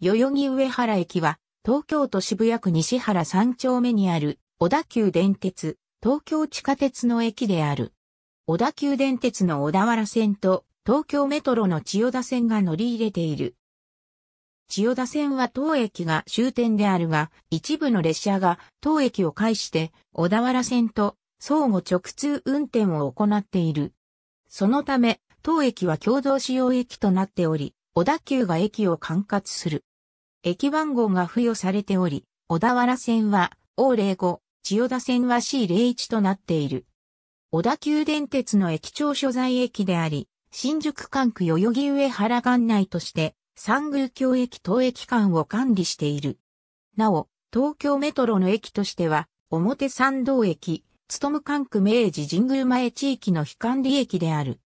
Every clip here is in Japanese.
代々木上原駅は、東京都渋谷区西原3丁目にある、小田急電鉄、東京地下鉄の駅である。小田急電鉄の小田原線と、東京メトロの千代田線が乗り入れている。千代田線は当駅が終点であるが、一部の列車が当駅を介して小田原線と相互直通運転を行っている。そのため、当駅は共同使用駅となっており、小田急が駅を管轄する。駅番号が付与されており、小田原線は O05、千代田線は C01 となっている。小田急電鉄の駅長所在駅であり、新宿管区代々木上原管内として、三宮京駅等駅間を管理している。なお、東京メトロの駅としては、表参道駅、務管区明治神宮前地域の非管理駅である。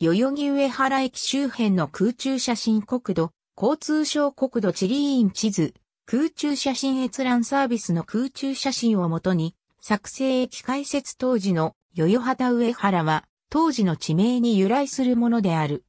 代々木上原駅周辺の空中写真国土、交通省国土地理院地図、空中写真閲覧サービスの空中写真をもとに、作成駅開設当時の代々畑上原は、当時の地名に由来するものである。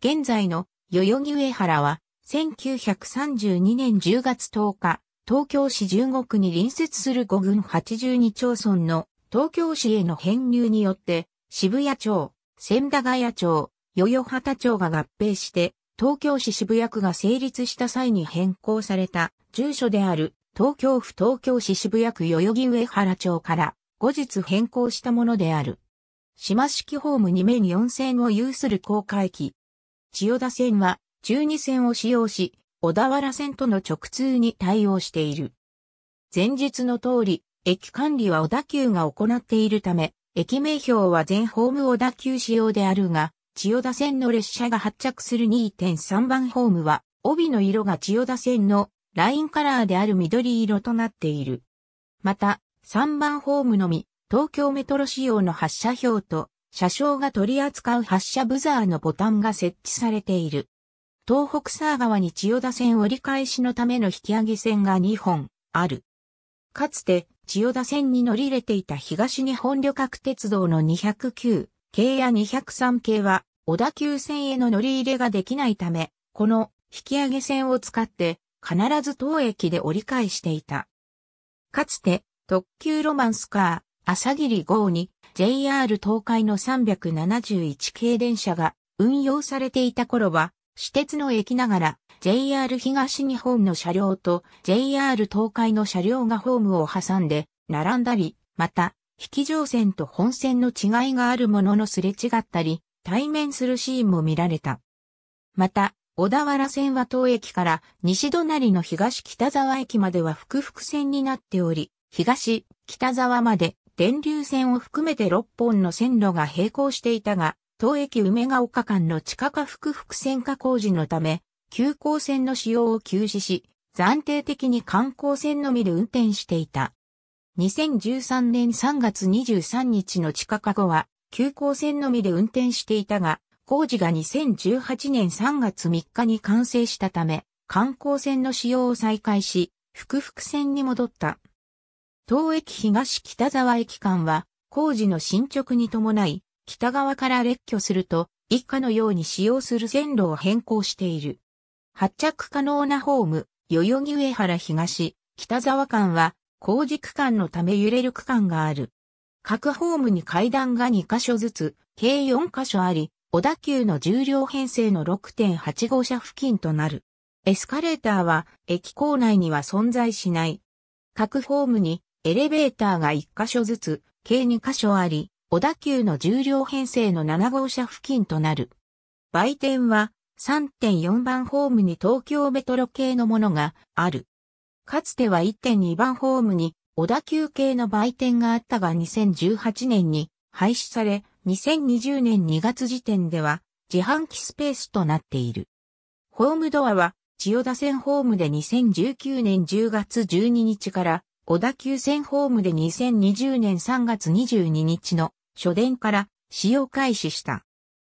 現在の代々木上原は、1932年10月10日、東京市15区に隣接する5郡82町村の東京市への編入によって、渋谷町、千駄ヶ谷町、代々畑町が合併して、東京市渋谷区が成立した際に変更された住所である東京府東京市渋谷区代々木上原町から後日変更したものである。島式ホーム2面4線を有する高架駅。千代田線は12線を使用し、小田原線との直通に対応している。前日の通り、駅管理は小田急が行っているため、駅名標は全ホーム小田急仕様であるが、千代田線の列車が発着する2.3番ホームは、帯の色が千代田線のラインカラーである緑色となっている。また、3番ホームのみ、東京メトロ仕様の発車表と、車掌が取り扱う発車ブザーのボタンが設置されている。東北沢川に千代田線折り返しのための引き上げ線が2本ある。かつて、千代田線に乗り入れていた東日本旅客鉄道の209系や203系は、小田急線への乗り入れができないため、この引き上げ線を使って必ず当駅で折り返していた。かつて特急ロマンスカー、朝霧号に JR 東海の371系電車が運用されていた頃は、私鉄の駅ながら JR 東日本の車両と JR 東海の車両がホームを挟んで並んだり、また、引き乗線と本線の違いがあるもののすれ違ったり、対面するシーンも見られた。また、小田原線は東駅から西隣の東北沢駅までは複々線になっており、東北沢まで電流線を含めて6本の線路が並行していたが、東駅梅ヶ丘間の地下化複々線化工事のため、急行線の使用を休止し、暫定的に観光線のみで運転していた。2013年3月23日の地下化後は、急行線のみで運転していたが、工事が2018年3月3日に完成したため、観光線の使用を再開し、福々線に戻った。東駅東北沢駅間は、工事の進捗に伴い、北側から列挙すると、以下のように使用する線路を変更している。発着可能なホーム、代々木上原東、北沢間は、工事区間のため揺れる区間がある。各ホームに階段が2箇所ずつ、計4箇所あり、小田急の重量編成の6.8号車付近となる。エスカレーターは駅構内には存在しない。各ホームにエレベーターが1箇所ずつ、計2箇所あり、小田急の重量編成の7号車付近となる。売店は3.4番ホームに東京メトロ系のものがある。かつては1.2番ホームに小田急系の売店があったが2018年に廃止され、2020年2月時点では自販機スペースとなっている。ホームドアは千代田線ホームで2019年10月12日から小田急線ホームで2020年3月22日の初電から使用開始した。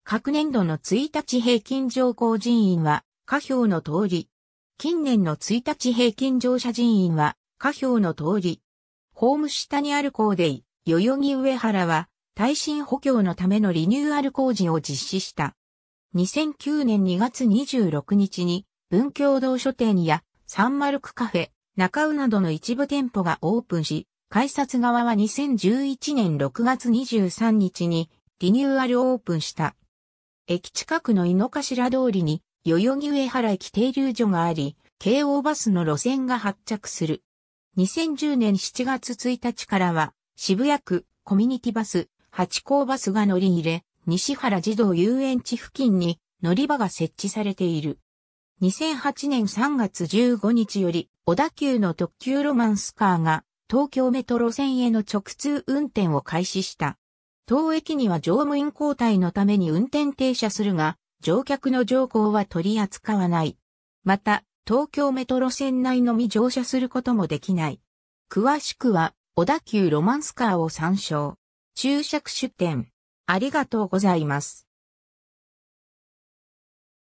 各年度の1日平均乗降人員は下表の通り。近年の1日平均乗車人員は下表の通り。ホーム下にあるデイ、代々木上原は、耐震補強のためのリニューアル工事を実施した。2009年2月26日に、文教堂書店やサンマルクカフェ、中尾などの一部店舗がオープンし、改札側は2011年6月23日にリニューアルオープンした。駅近くの井の頭通りに代々木上原駅停留所があり、京王バスの路線が発着する。2010年7月1日からは、渋谷区コミュニティバス、八甲バスが乗り入れ、西原児童遊園地付近に乗り場が設置されている。2008年3月15日より、小田急の特急ロマンスカーが、東京メトロ線への直通運転を開始した。当駅には乗務員交代のために運転停車するが、乗客の乗降は取り扱わない。また、東京メトロ線内のみ乗車することもできない。詳しくは、小田急ロマンスカーを参照。注釈出店。ありがとうございます。